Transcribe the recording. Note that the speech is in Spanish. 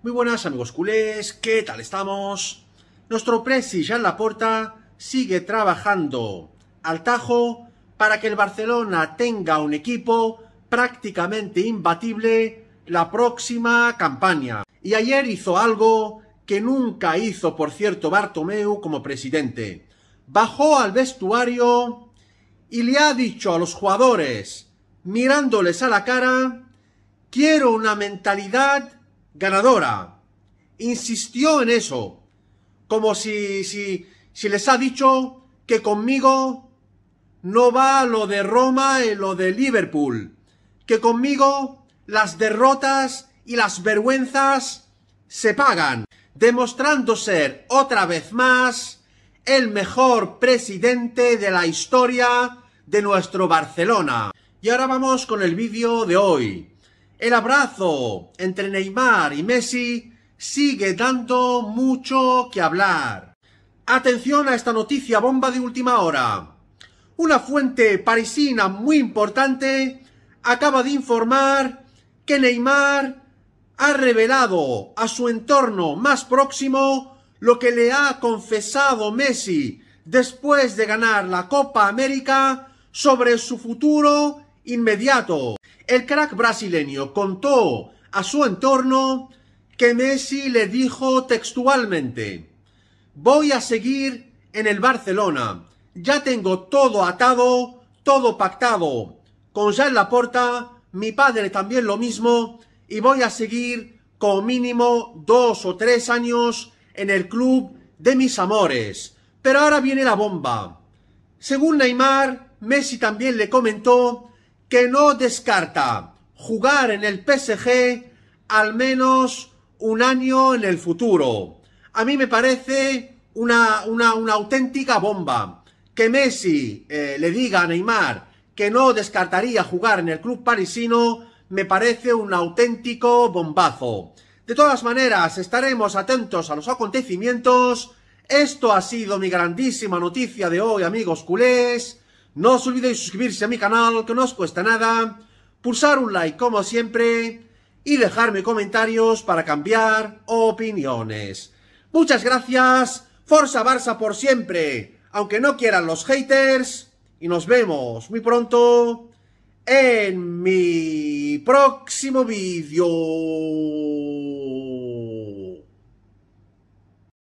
Muy buenas amigos culés, ¿qué tal estamos? Nuestro presi la Laporta sigue trabajando al tajo para que el Barcelona tenga un equipo prácticamente imbatible la próxima campaña. Y ayer hizo algo que nunca hizo, por cierto, Bartomeu como presidente. Bajó al vestuario y le ha dicho a los jugadores, mirándoles a la cara, quiero una mentalidad ganadora. Insistió en eso. Como si, si, si les ha dicho que conmigo no va lo de Roma y lo de Liverpool. Que conmigo las derrotas y las vergüenzas se pagan. Demostrando ser otra vez más el mejor presidente de la historia de nuestro Barcelona. Y ahora vamos con el vídeo de hoy. El abrazo entre Neymar y Messi sigue dando mucho que hablar. Atención a esta noticia bomba de última hora. Una fuente parisina muy importante acaba de informar que Neymar ha revelado a su entorno más próximo lo que le ha confesado Messi después de ganar la Copa América sobre su futuro inmediato el crack brasileño contó a su entorno que Messi le dijo textualmente, voy a seguir en el Barcelona, ya tengo todo atado, todo pactado, con la Laporta, mi padre también lo mismo, y voy a seguir con mínimo dos o tres años en el club de mis amores. Pero ahora viene la bomba. Según Neymar, Messi también le comentó que no descarta jugar en el PSG al menos un año en el futuro. A mí me parece una, una, auténtica bomba. Que Messi eh, le diga a Neymar que no descartaría jugar en el club parisino me parece un auténtico bombazo. De todas maneras, estaremos atentos a los acontecimientos. Esto ha sido mi grandísima noticia de hoy, amigos culés. No os olvidéis suscribirse a mi canal, que no os cuesta nada, pulsar un like como siempre y dejarme comentarios para cambiar opiniones. Muchas gracias, Forza Barça por siempre, aunque no quieran los haters, y nos vemos muy pronto en mi próximo vídeo.